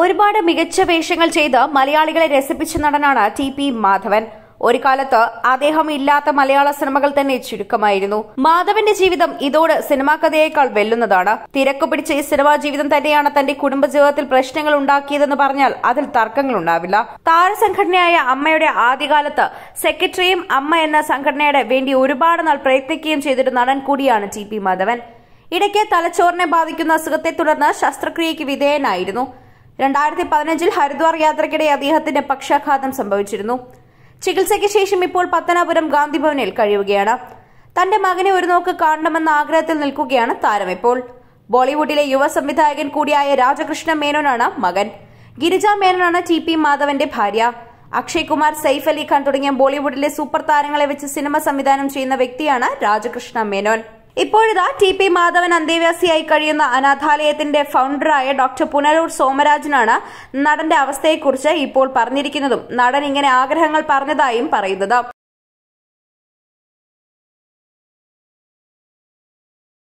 ഒരുപാട് മികച്ച വേഷങ്ങൾ ചെയ്ത് മലയാളികളെ രസിപ്പിച്ച നടനാണ് ടി പി മാധവൻ ഒരു കാലത്ത് അദ്ദേഹം ഇല്ലാത്ത മലയാള സിനിമകൾ തന്നെ ചുരുക്കമായിരുന്നു മാധവന്റെ ജീവിതം ഇതോട് സിനിമാ കഥയേക്കാൾ വെല്ലുന്നതാണ് തിരക്ക് പിടിച്ച ഈ സിനിമാ ജീവിതം തന്നെയാണ് തന്റെ കുടുംബജീവിതത്തിൽ പ്രശ്നങ്ങൾ ഉണ്ടാക്കിയതെന്ന് പറഞ്ഞാൽ അതിൽ തർക്കങ്ങൾ ഉണ്ടാവില്ല താരസംഘടനയായ അമ്മയുടെ ആദ്യകാലത്ത് സെക്രട്ടറിയും അമ്മ എന്ന സംഘടനയുടെ വേണ്ടി ഒരുപാട് നാൾ പ്രയത്നിക്കുകയും ചെയ്തൊരു നടൻ കൂടിയാണ് ടി പി മാധവൻ ഇടയ്ക്ക് തലച്ചോറിനെ ബാധിക്കുന്ന അസുഖത്തെ തുടർന്ന് ശസ്ത്രക്രിയയ്ക്ക് വിധേയനായിരുന്നു രണ്ടായിരത്തി പതിനഞ്ചിൽ ഹരിദ്വാർ യാത്രയ്ക്കിടെ അദ്ദേഹത്തിന് പക്ഷാഘാതം സംഭവിച്ചിരുന്നു ചികിത്സയ്ക്ക് ശേഷം ഇപ്പോൾ പത്തനാപുരം ഗാന്ധിഭവനിൽ കഴിയുകയാണ് തന്റെ മകനെ ഒരു നോക്ക് കാണണമെന്ന ആഗ്രഹത്തിൽ നിൽക്കുകയാണ് താരം ഇപ്പോൾ ബോളിവുഡിലെ യുവ സംവിധായകൻ കൂടിയായ രാജകൃഷ്ണ മേനോനാണ് മകൻ ഗിരിജ മേനോനാണ് ടി പി മാധവന്റെ ഭാര്യ അക്ഷയ് കുമാർ സൈഫ് അലി ഖാൻ തുടങ്ങിയ ബോളിവുഡിലെ സൂപ്പർ താരങ്ങളെ വെച്ച് സിനിമ സംവിധാനം ചെയ്യുന്ന വ്യക്തിയാണ് രാജകൃഷ്ണ മേനോൻ ഇപ്പോഴിതാ ടി പി മാധവൻ അന്തേവാസിയായി കഴിയുന്ന അനാഥാലയത്തിന്റെ ഫൗണ്ടറായ ഡോക്ടർ പുനലൂർ സോമരാജനാണ് നടന്റെ അവസ്ഥയെക്കുറിച്ച് ഇപ്പോൾ പറഞ്ഞിരിക്കുന്നതും നടൻ ഇങ്ങനെ ആഗ്രഹങ്ങൾ പറഞ്ഞതായും പറയുന്നത്